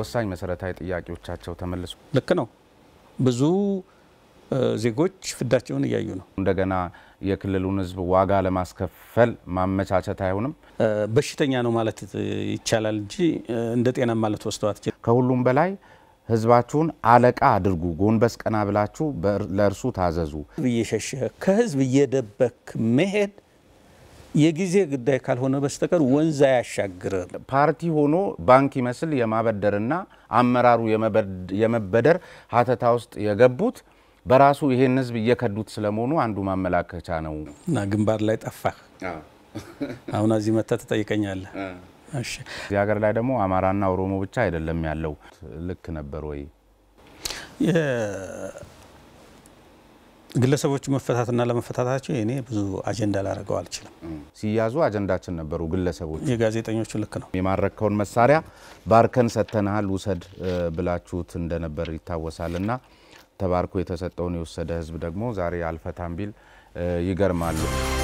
ወሳኝ መሰረታዊ ጥያቄዎቻቸው ተመልሶ ልክ ነው። ብዙ ዜጎች ፍዳቸውን እያዩ ነው። እንደገና የክልሉን ህዝብ ዋጋ ለማስከፈል ማመቻቸት አይሆንም። በሽተኛ ነው ማለት ይቻላል እንጂ እንደ ጤና ማለት ወስደዋት። ከሁሉም በላይ ህዝባችሁን አለቃ አድርጉ፣ ጎንበስ ቀና ብላችሁ ለእርሱ ታዘዙ። እየሸሸ ከህዝብ እየደበክ መሄድ የጊዜ ጉዳይ ካልሆነ በስተቀር ወንዝ አያሻግርም። ፓርቲ ሆኖ ባንክ ይመስል የማበደርና አመራሩ የመበደር ሀተታ ውስጥ የገቡት በራሱ ይሄን ህዝብ እየከዱት ስለመሆኑ አንዱ ማመላከቻ ነው እና ግንባር ላይ ጠፋ። አሁን እዚህ መታ ትጠይቀኛለህ። እዚህ ሀገር ላይ ደግሞ አማራና ኦሮሞ ብቻ አይደለም ያለው። ልክ ነበር ወይ? ግለሰቦቹ መፈታትና ለመፈታታቸው እኔ ብዙ አጀንዳ ላደርገው አልችልም። ሲያዙ አጀንዳችን ነበሩ ግለሰቦች። የጋዜጠኞቹ ልክ ነው። የማረከውን መሳሪያ ባርከን ሰጥተናል ውሰድ ብላችሁት እንደነበር ይታወሳል። ተባርኮ የተሰጠውን የወሰደ ህዝብ ደግሞ ዛሬ አልፈታም ቢል ይገርማሉ።